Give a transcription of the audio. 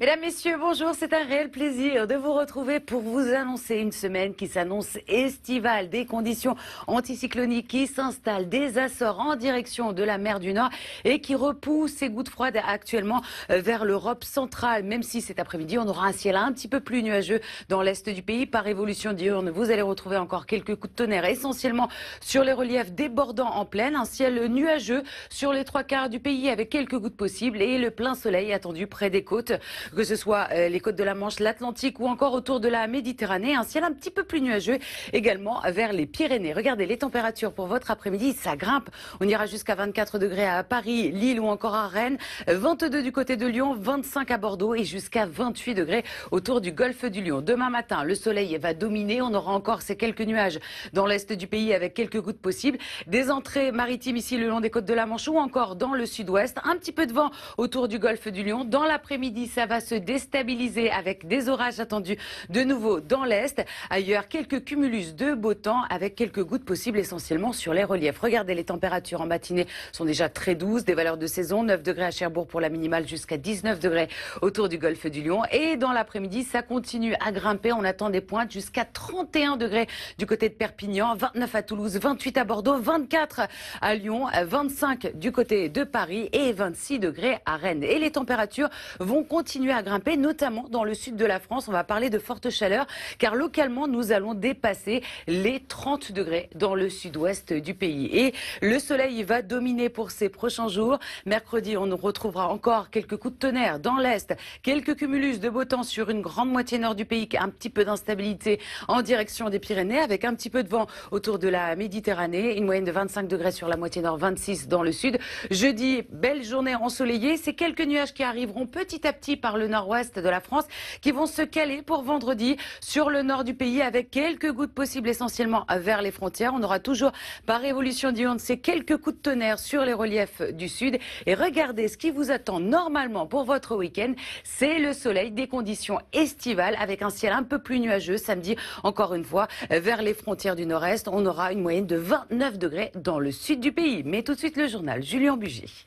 Mesdames, Messieurs, bonjour. C'est un réel plaisir de vous retrouver pour vous annoncer une semaine qui s'annonce estivale. Des conditions anticycloniques qui s'installent, des Açores en direction de la mer du Nord et qui repoussent ces gouttes froides actuellement euh, vers l'Europe centrale. Même si cet après-midi, on aura un ciel un petit peu plus nuageux dans l'est du pays. Par évolution diurne, vous allez retrouver encore quelques coups de tonnerre, essentiellement sur les reliefs débordants en plaine. Un ciel nuageux sur les trois quarts du pays avec quelques gouttes possibles et le plein soleil attendu près des côtes que ce soit euh, les côtes de la Manche, l'Atlantique ou encore autour de la Méditerranée. Un ciel un petit peu plus nuageux également vers les Pyrénées. Regardez les températures pour votre après-midi, ça grimpe. On ira jusqu'à 24 degrés à Paris, Lille ou encore à Rennes, 22 du côté de Lyon, 25 à Bordeaux et jusqu'à 28 degrés autour du golfe du Lion. Demain matin, le soleil va dominer. On aura encore ces quelques nuages dans l'est du pays avec quelques gouttes possibles. Des entrées maritimes ici le long des côtes de la Manche ou encore dans le sud-ouest. Un petit peu de vent autour du golfe du Lyon. Dans l'après-midi, ça va se déstabiliser avec des orages attendus de nouveau dans l'Est. Ailleurs, quelques cumulus de beau temps avec quelques gouttes possibles essentiellement sur les reliefs. Regardez, les températures en matinée sont déjà très douces, des valeurs de saison, 9 degrés à Cherbourg pour la minimale jusqu'à 19 degrés autour du golfe du Lion. Et dans l'après-midi, ça continue à grimper. On attend des pointes jusqu'à 31 degrés du côté de Perpignan, 29 à Toulouse, 28 à Bordeaux, 24 à Lyon, 25 du côté de Paris et 26 degrés à Rennes. Et les températures vont continuer à grimper, notamment dans le sud de la France. On va parler de forte chaleur, car localement, nous allons dépasser les 30 degrés dans le sud-ouest du pays. Et le soleil va dominer pour ces prochains jours. Mercredi, on nous retrouvera encore quelques coups de tonnerre dans l'est, quelques cumulus de beau temps sur une grande moitié nord du pays, un petit peu d'instabilité en direction des Pyrénées, avec un petit peu de vent autour de la Méditerranée, une moyenne de 25 degrés sur la moitié nord, 26 dans le sud. Jeudi, belle journée ensoleillée. C'est quelques nuages qui arriveront petit à petit par le nord-ouest de la France qui vont se caler pour vendredi sur le nord du pays avec quelques gouttes possibles essentiellement vers les frontières. On aura toujours par évolution du onde ces quelques coups de tonnerre sur les reliefs du sud. Et regardez ce qui vous attend normalement pour votre week-end. C'est le soleil, des conditions estivales avec un ciel un peu plus nuageux samedi, encore une fois, vers les frontières du nord-est. On aura une moyenne de 29 degrés dans le sud du pays. Mais tout de suite le journal, Julien Bugy.